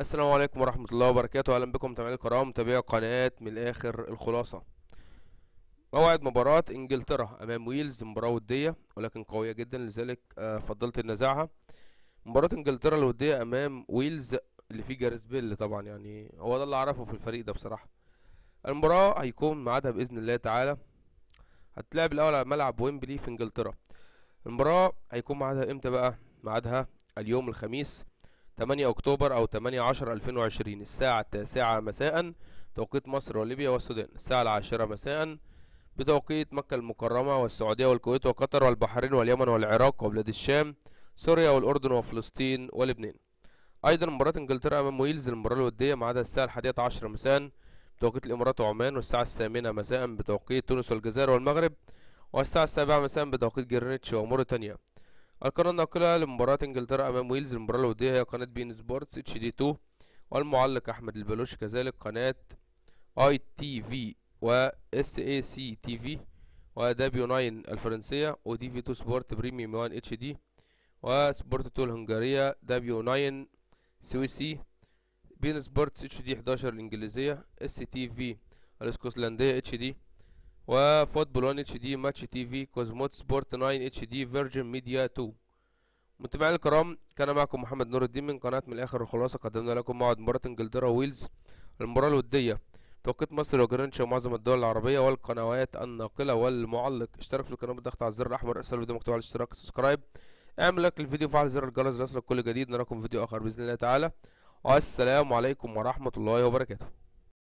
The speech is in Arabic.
السلام عليكم ورحمة الله وبركاته أهلا بكم متابعينا الكرام متابعي قناة من الآخر الخلاصة موعد مباراة إنجلترا أمام ويلز مباراة ودية ولكن قوية جدا لذلك آه، فضلت النزاعها مباراة إنجلترا الودية أمام ويلز اللي فيه جاريس بيل طبعا يعني هو ده اللي أعرفه في الفريق ده بصراحة المباراة هيكون ميعادها بإذن الله تعالى هتلعب الأول على ملعب ويمبلي في إنجلترا المباراة هيكون ميعادها إمتى بقى؟ ميعادها اليوم الخميس 8 أكتوبر أو 8 10 2020 الساعة التاسعة مساء توقيت مصر وليبيا والسودان الساعة العاشرة مساء بتوقيت مكة المكرمة والسعودية والكويت وقطر والبحرين واليمن والعراق وبلاد الشام سوريا والأردن وفلسطين ولبنان أيضا مباراة إنجلترا أمام ويلز المباراة الودية ميعادها الساعة الحادية عشر مساء بتوقيت الإمارات وعمان والساعة الثامنة مساء بتوقيت تونس والجزائر والمغرب والساعة السابعة مساء بتوقيت جرينتش وموريتانيا القناة الناقلة لمباراة انجلترا امام ويلز المباراة الودية هي قناة بين سبورتس اتش دي 2 والمعلق احمد البلوش كذلك قناة اي تي في و اس اي سي تي في دابيو 9 الفرنسية دي في 2 سبورت بريميوم 1 اتش دي وسبورت 2 الهنغارية دابيو 9 سويسي بين سبورتس اتش دي 11 الانجليزية اس تي في الاسكتلندية اتش دي وفوتبول 1 اتش دي ماتش تي في كوزموت سبورت 9 اتش دي فيرجن ميديا 2 متابعينا الكرام كان معكم محمد نور الدين من قناه من الاخر الخلاصه قدمنا لكم موعد مباراه انجلترا وويلز المباراه الوديه توقيت مصر وجرينتش ومعظم الدول العربيه والقنوات الناقله والمعلق اشترك في القناه بالضغط على الزر الاحمر ارسل الفيديو مكتوب على الاشتراك سبسكرايب اعمل لايك للفيديو وفعل زر الجرس ليصلك كل جديد نراكم في فيديو اخر باذن الله تعالى والسلام عليكم ورحمه الله وبركاته